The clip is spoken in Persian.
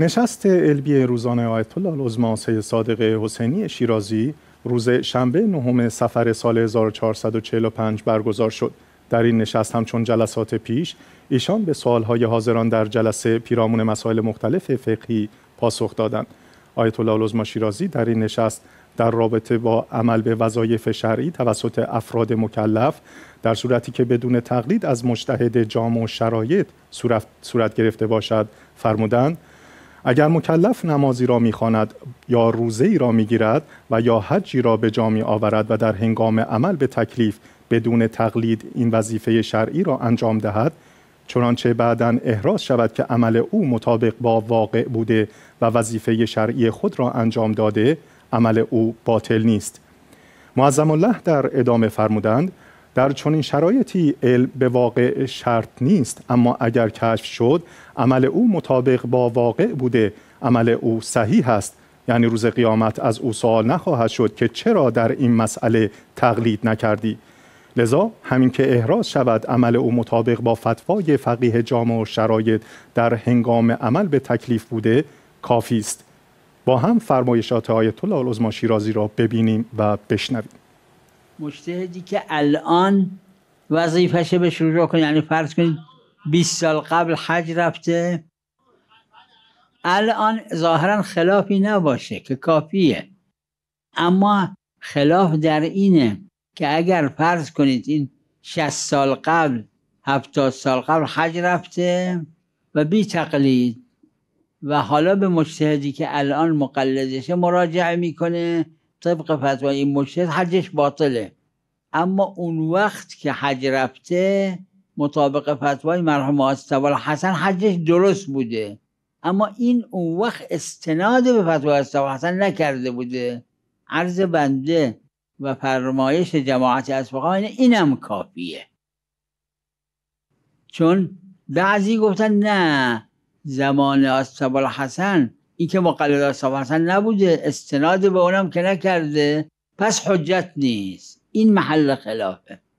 نشست علمی روزانه آیت الله العظما سید صادق حسینی شیرازی روز شنبه نهم سفر سال 1445 برگزار شد در این نشست همچون جلسات پیش ایشان به سوالهای حاضران در جلسه پیرامون مسائل مختلف فقهی پاسخ دادند آیت الله العظما شیرازی در این نشست در رابطه با عمل به وظایف شرعی توسط افراد مکلف در صورتی که بدون تقلید از مجتهد جامع و شرایط صورت, صورت گرفته باشد فرمودند اگر مکلف نمازی را میخواند یا روزه ای را میگیرد و یا حجی را به جا آورد و در هنگام عمل به تکلیف بدون تقلید این وظیفه شرعی را انجام دهد چنانچه بعدا احراز شود که عمل او مطابق با واقع بوده و وظیفه شرعی خود را انجام داده عمل او باطل نیست معظم الله در ادامه فرمودند در این شرایطی علم به واقع شرط نیست اما اگر کشف شد عمل او مطابق با واقع بوده عمل او صحیح است یعنی روز قیامت از او سوال نخواهد شد که چرا در این مسئله تقلید نکردی لذا همین که احراز شود عمل او مطابق با فتوای فقیه جامع و شرایط در هنگام عمل به تکلیف بوده کافی است با هم فرمایشات آیت الله العظمی شیرازی را ببینیم و بشنویم مجتهدی که الان وظیفشه به شروع کنه یعنی فرض کنید 20 سال قبل حج رفته الان ظاهرا خلافی نباشه که کافیه اما خلاف در اینه که اگر فرض کنید این 60 سال قبل 70 سال قبل حج رفته و بی تقلید و حالا به مجتهدی که الان مقلدشه مراجعه میکنه طبق فتوای این مشهد حجش باطله اما اون وقت که حج رفته مطابق فتوای مرحوم استوال حسن حجش درست بوده اما این اون وقت استناد به فتوای استوال حسن نکرده بوده عرض بنده و فرمایش جماعت اصفهان اینم کافیه چون بعضی گفتن نه زمان استوال حسن این که مقلد هستن نبوده استناد به اونم که نکرده پس حجت نیست این محل خلافه